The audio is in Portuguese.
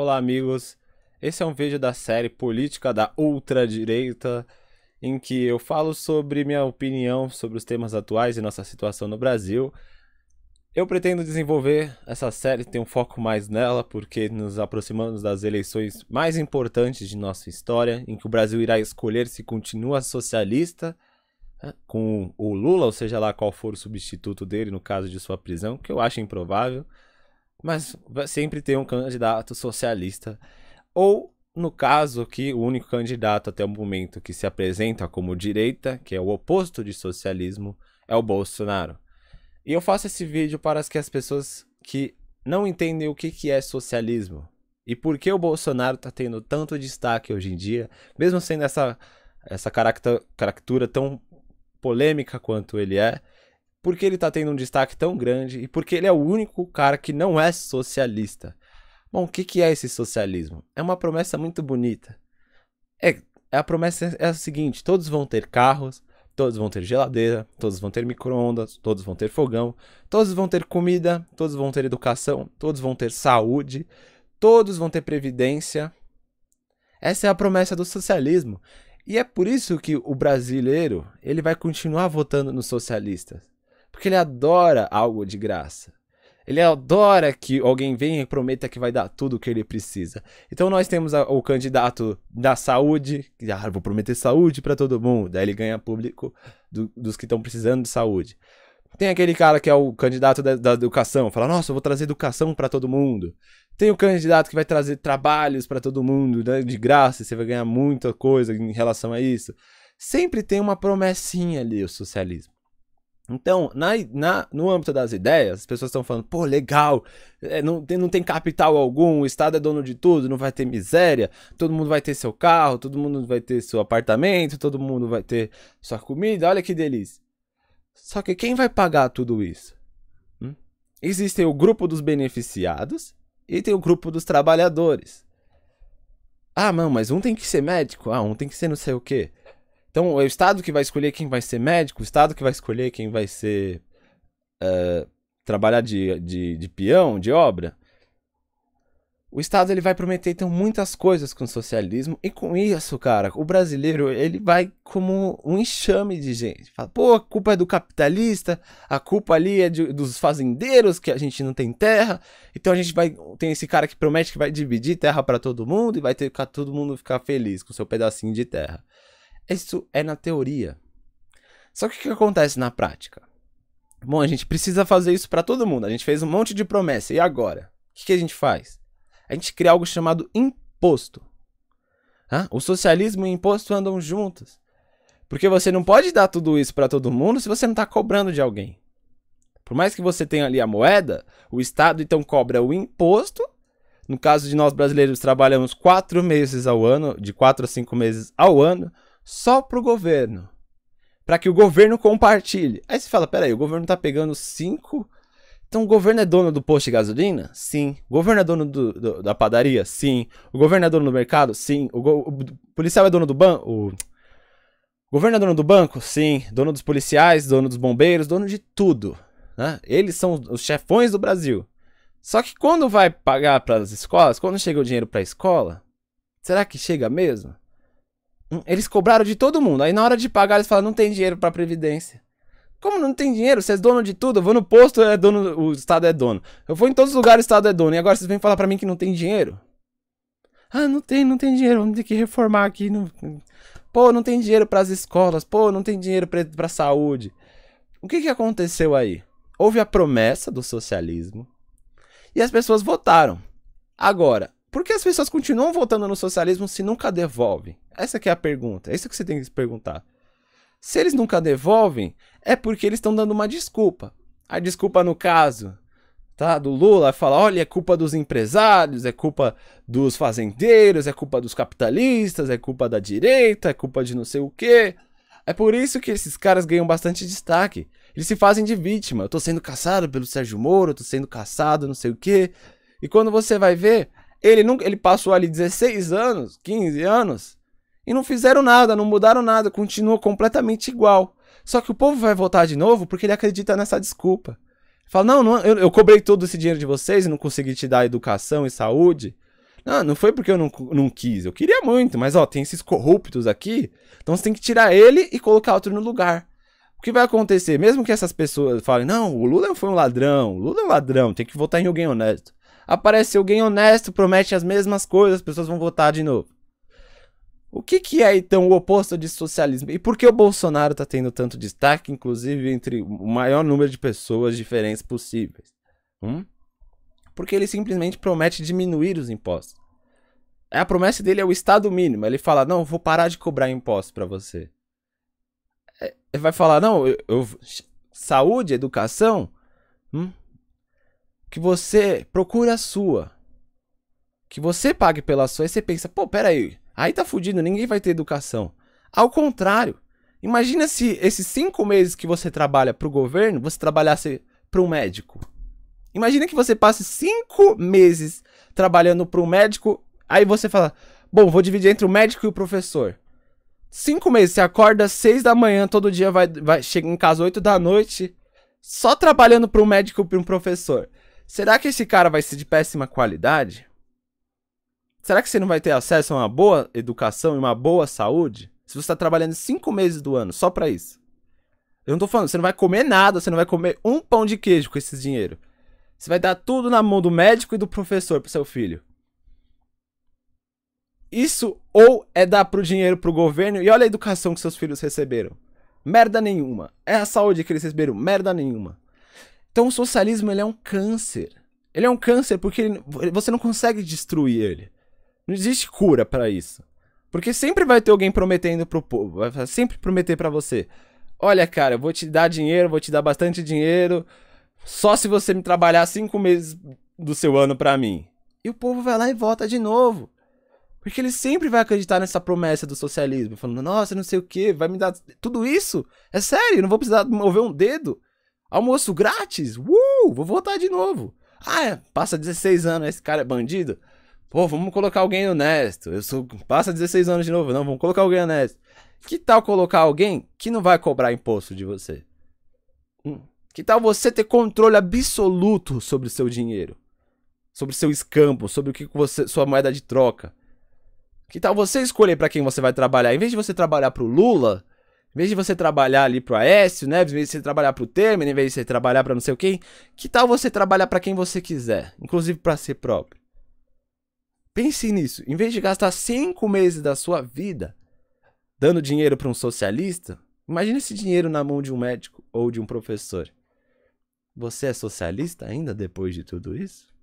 Olá, amigos. Esse é um vídeo da série Política da Ultradireita, em que eu falo sobre minha opinião sobre os temas atuais e nossa situação no Brasil. Eu pretendo desenvolver essa série, ter um foco mais nela, porque nos aproximamos das eleições mais importantes de nossa história, em que o Brasil irá escolher se continua socialista né, com o Lula, ou seja lá qual for o substituto dele no caso de sua prisão, que eu acho improvável mas sempre tem um candidato socialista. Ou, no caso que o único candidato até o momento que se apresenta como direita, que é o oposto de socialismo, é o Bolsonaro. E eu faço esse vídeo para que as pessoas que não entendem o que, é socialismo e por que o Bolsonaro está tendo tanto destaque hoje em dia, mesmo sendo essa, essa caractura tão polêmica quanto ele é, porque ele tá tendo um destaque tão grande e porque ele é o único cara que não é socialista. Bom, o que, que é esse socialismo? É uma promessa muito bonita. É, é a promessa é, é a seguinte: todos vão ter carros, todos vão ter geladeira, todos vão ter micro-ondas, todos vão ter fogão, todos vão ter comida, todos vão ter educação, todos vão ter saúde, todos vão ter previdência. Essa é a promessa do socialismo. E é por isso que o brasileiro ele vai continuar votando nos socialistas. Porque ele adora algo de graça. Ele adora que alguém venha e prometa que vai dar tudo o que ele precisa. Então nós temos a, o candidato da saúde, que ah, vou prometer saúde para todo mundo, Daí ele ganha público do, dos que estão precisando de saúde. Tem aquele cara que é o candidato da, da educação, fala: "Nossa, eu vou trazer educação para todo mundo". Tem o candidato que vai trazer trabalhos para todo mundo, né, de graça, você vai ganhar muita coisa em relação a isso. Sempre tem uma promessinha ali o socialismo. Então, na, na, no âmbito das ideias, as pessoas estão falando, pô, legal, é, não, tem, não tem capital algum, o Estado é dono de tudo, não vai ter miséria, todo mundo vai ter seu carro, todo mundo vai ter seu apartamento, todo mundo vai ter sua comida, olha que delícia. Só que quem vai pagar tudo isso? Hum? o grupo dos beneficiados e tem o grupo dos trabalhadores. Ah, não, mas um tem que ser médico, ah, um tem que ser não sei o quê. Então, é o Estado que vai escolher quem vai ser médico, o Estado que vai escolher quem vai ser. Uh, trabalhar de, de, de peão, de obra. O Estado ele vai prometer então muitas coisas com o socialismo e com isso, cara, o brasileiro ele vai como um enxame de gente. Fala, pô, a culpa é do capitalista, a culpa ali é de, dos fazendeiros que a gente não tem terra. Então a gente vai tem esse cara que promete que vai dividir terra para todo mundo e vai ter todo mundo ficar feliz com seu pedacinho de terra. Isso é na teoria. Só que o que acontece na prática? Bom, a gente precisa fazer isso para todo mundo. A gente fez um monte de promessa. E agora? O que, que a gente faz? A gente cria algo chamado imposto. Hã? O socialismo e o imposto andam juntos. Porque você não pode dar tudo isso para todo mundo se você não está cobrando de alguém. Por mais que você tenha ali a moeda, o Estado então cobra o imposto. No caso de nós brasileiros, trabalhamos quatro meses ao ano, de quatro a cinco meses ao ano só para o governo, para que o governo compartilhe. Aí você fala, peraí, o governo está pegando 5... Então o governo é dono do posto de gasolina? Sim. O governo é dono do, do, da padaria? Sim. O governo é dono do mercado? Sim. O, o, o policial é dono do banco? o governo é dono do banco? Sim. Dono dos policiais, dono dos bombeiros, dono de tudo. Né? Eles são os chefões do Brasil. Só que quando vai pagar para as escolas, quando chega o dinheiro para a escola, será que chega mesmo? Eles cobraram de todo mundo. Aí na hora de pagar, eles falam, não tem dinheiro pra Previdência. Como não tem dinheiro? Vocês é dono de tudo? Eu vou no posto, é dono, o Estado é dono. Eu vou em todos os lugares, o Estado é dono. E agora vocês vêm falar pra mim que não tem dinheiro? Ah, não tem, não tem dinheiro, vamos ter que reformar aqui. Não... Pô, não tem dinheiro para as escolas, pô, não tem dinheiro pra, pra saúde. O que que aconteceu aí? Houve a promessa do socialismo e as pessoas votaram. Agora, por que as pessoas continuam votando no socialismo se nunca devolvem? Essa é a pergunta. É isso que você tem que se perguntar. Se eles nunca devolvem, é porque eles estão dando uma desculpa. A desculpa no caso, tá, do Lula, é fala, olha, é culpa dos empresários, é culpa dos fazendeiros, é culpa dos capitalistas, é culpa da direita, é culpa de não sei o quê. É por isso que esses caras ganham bastante destaque. Eles se fazem de vítima. Eu tô sendo caçado pelo Sérgio Moro, eu tô sendo caçado, não sei o quê. E quando você vai ver, ele nunca, ele passou ali 16 anos, 15 anos e não fizeram nada, não mudaram nada, continua completamente igual. Só que o povo vai votar de novo porque ele acredita nessa desculpa. Fala, não, não eu, eu, cobrei todo esse dinheiro de vocês e não consegui te dar educação e saúde. Não, não foi porque eu não, não quis. Eu queria muito, mas ó, tem esses corruptos aqui. Então você tem que tirar ele e colocar outro no lugar. O que vai acontecer? Mesmo que essas pessoas falem, não, o Lula foi um ladrão, o Lula é um ladrão, tem que votar em alguém honesto. Aparece alguém honesto, promete as mesmas coisas, as pessoas vão votar de novo. O que, que é então o oposto de socialismo? E por que o Bolsonaro está tendo tanto destaque, inclusive entre o maior número de pessoas diferentes possíveis? Hum? Porque ele simplesmente promete diminuir os impostos. A promessa dele é o Estado mínimo. Ele fala: não, vou parar de cobrar impostos para você. É, ele vai falar: não, eu, eu saúde, educação, hum? que você procura a sua que você pague pela sua e você pensa, pô, peraí, aí tá fudido, ninguém vai ter educação. Ao contrário, imagina se esses cinco meses que você trabalha pro governo, você trabalhasse para um médico. Imagina que você passe cinco meses trabalhando para um médico, aí você fala, bom, vou dividir entre o médico e o professor. Cinco meses, você acorda às seis da manhã, todo dia vai, vai chega em casa oito da noite, só trabalhando para um médico e para um professor. Será que esse cara vai ser de péssima qualidade? Será que você não vai ter acesso a uma boa educação e uma boa saúde? Se você está trabalhando cinco meses do ano só para isso. Eu não tô falando, você não vai comer nada, você não vai comer um pão de queijo com esse dinheiro. Você vai dar tudo na mão do médico e do professor pro seu filho. Isso ou é dar pro dinheiro pro governo e olha a educação que seus filhos receberam. Merda nenhuma. É a saúde que eles receberam, merda nenhuma. Então o socialismo ele é um câncer. Ele é um câncer porque ele, você não consegue destruir ele. Não existe cura para isso. Porque sempre vai ter alguém prometendo pro povo, vai sempre prometer para você. Olha, cara, eu vou te dar dinheiro, vou te dar bastante dinheiro, só se você me trabalhar cinco meses do seu ano para mim. E o povo vai lá e vota de novo. Porque ele sempre vai acreditar nessa promessa do socialismo, falando, nossa, não sei o que, vai me dar tudo isso? É sério, não vou precisar mover um dedo. Almoço grátis? Uh, vou votar de novo. Ah, é, passa 16 anos, esse cara é bandido? Pô, vamos colocar alguém honesto. Eu sou. Passa 16 anos de novo. Não, vamos colocar alguém honesto. Que tal colocar alguém que não vai cobrar imposto de você? Hum? Que tal você ter controle absoluto sobre o seu dinheiro? Sobre seu escampo, sobre o que você, sua moeda de troca. Que tal você escolher para quem você vai trabalhar? Em vez de você trabalhar pro Lula, em vez de você trabalhar ali pro Aécio, né? Em vez de você trabalhar pro Temer, em vez de você trabalhar para não sei o quem, que tal você trabalhar para quem você quiser, inclusive para si próprio? Pense nisso. Em vez de gastar cinco meses da sua vida dando dinheiro para um socialista, imagine esse dinheiro na mão de um médico ou de um professor. Você é socialista ainda depois de tudo isso?